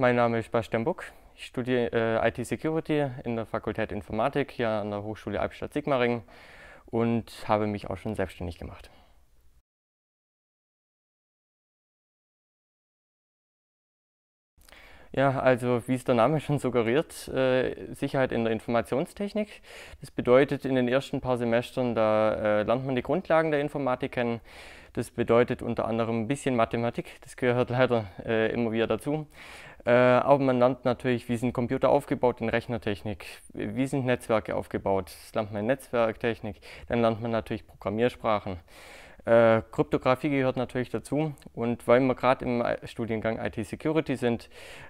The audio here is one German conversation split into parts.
mein Name ist Bastian Buck. Ich studiere äh, IT-Security in der Fakultät Informatik hier an der Hochschule Albstadt-Sigmaringen und habe mich auch schon selbstständig gemacht. Ja, also wie es der Name schon suggeriert, äh, Sicherheit in der Informationstechnik. Das bedeutet, in den ersten paar Semestern, da äh, lernt man die Grundlagen der Informatik kennen. Das bedeutet unter anderem ein bisschen Mathematik, das gehört leider äh, immer wieder dazu. Äh, aber man lernt natürlich, wie sind Computer aufgebaut in Rechnertechnik, wie sind Netzwerke aufgebaut. Das lernt man in Netzwerktechnik, dann lernt man natürlich Programmiersprachen. Äh, Kryptographie gehört natürlich dazu und weil wir gerade im Studiengang IT Security sind,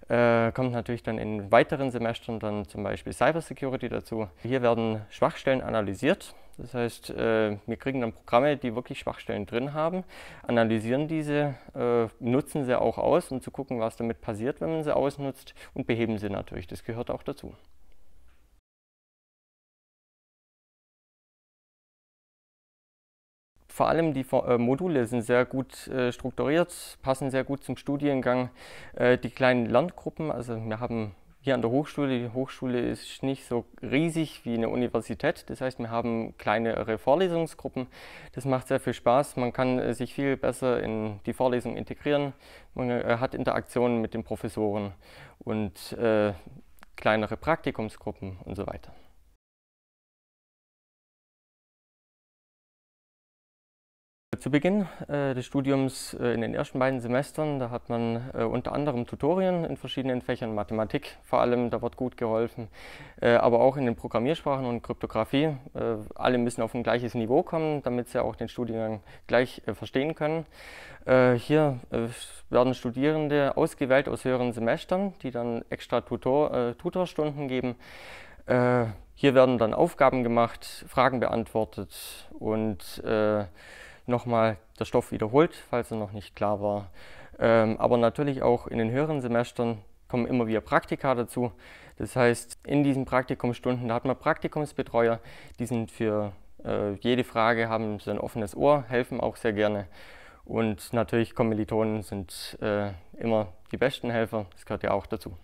äh, kommt natürlich dann in weiteren Semestern dann zum Beispiel Cyber Security dazu. Hier werden Schwachstellen analysiert. Das heißt, äh, wir kriegen dann Programme, die wirklich Schwachstellen drin haben, analysieren diese, äh, nutzen sie auch aus, um zu gucken, was damit passiert, wenn man sie ausnutzt und beheben sie natürlich. Das gehört auch dazu. vor allem die äh, Module sind sehr gut äh, strukturiert, passen sehr gut zum Studiengang. Äh, die kleinen Lerngruppen, also wir haben hier an der Hochschule, die Hochschule ist nicht so riesig wie eine Universität. Das heißt, wir haben kleinere Vorlesungsgruppen. Das macht sehr viel Spaß. Man kann äh, sich viel besser in die Vorlesung integrieren. Man äh, hat Interaktionen mit den Professoren und kleinere Praktikumsgruppen und so weiter. zu Beginn äh, des Studiums äh, in den ersten beiden Semestern, da hat man äh, unter anderem Tutorien in verschiedenen Fächern, Mathematik vor allem, da wird gut geholfen, aber auch in den Programmiersprachen und Kryptographie. alle müssen auf ein gleiches Niveau kommen, damit sie auch den Studiengang gleich verstehen können. hier werden Studierende ausgewählt aus höheren Semestern, die dann extra Tutor, Tutorstunden geben. Hier werden dann Aufgaben gemacht, Fragen beantwortet und äh, nochmal der Stoff wiederholt, falls er noch nicht klar war. Ähm, aber natürlich auch in den höheren Semestern kommen immer wieder Praktika dazu. Das heißt, in diesen Praktikumsstunden, da hat man Praktikumsbetreuer, die sind für äh, jede Frage, haben so ein offenes Ohr, helfen auch sehr gerne. Und natürlich Kommilitonen sind äh, immer die besten Helfer, das gehört ja auch dazu.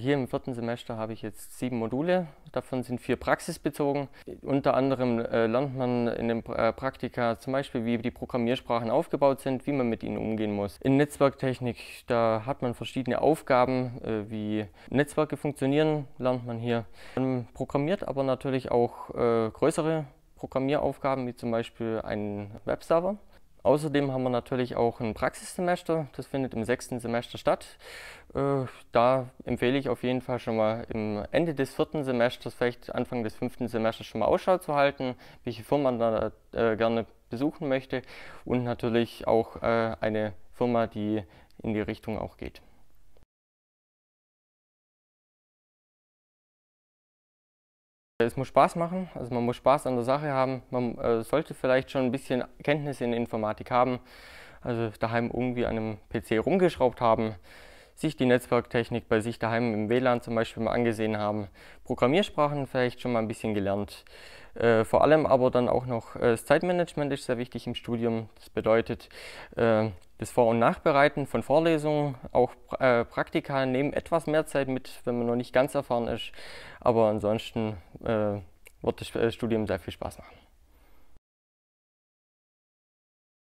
Hier im vierten Semester habe ich jetzt sieben Module, davon sind vier praxisbezogen. Unter anderem äh, lernt man in den äh, Praktika zum Beispiel, wie die Programmiersprachen aufgebaut sind, wie man mit ihnen umgehen muss. In Netzwerktechnik, da hat man verschiedene Aufgaben, äh, wie Netzwerke funktionieren, lernt man hier. Man programmiert aber natürlich auch äh, größere Programmieraufgaben, wie zum Beispiel einen Webserver. Außerdem haben wir natürlich auch ein Praxissemester, das findet im sechsten Semester statt. Äh, da empfehle ich auf jeden Fall schon mal im Ende des vierten Semesters, vielleicht Anfang des fünften Semesters schon mal Ausschau zu halten, welche Firma man da äh, gerne besuchen möchte und natürlich auch äh, eine Firma, die in die Richtung auch geht. Es muss Spaß machen, also man muss Spaß an der Sache haben. Man äh, sollte vielleicht schon ein bisschen Kenntnis in Informatik haben, also daheim irgendwie an einem PC rumgeschraubt haben, sich die Netzwerktechnik bei sich daheim im WLAN zum Beispiel mal angesehen haben, Programmiersprachen vielleicht schon mal ein bisschen gelernt. Äh, vor allem aber dann auch noch äh, das Zeitmanagement ist sehr wichtig im Studium. Das bedeutet äh, das Vor- und Nachbereiten von Vorlesungen, auch äh, Praktika nehmen etwas mehr Zeit mit, wenn man noch nicht ganz erfahren ist. Aber ansonsten äh, wird das äh, Studium sehr viel Spaß machen.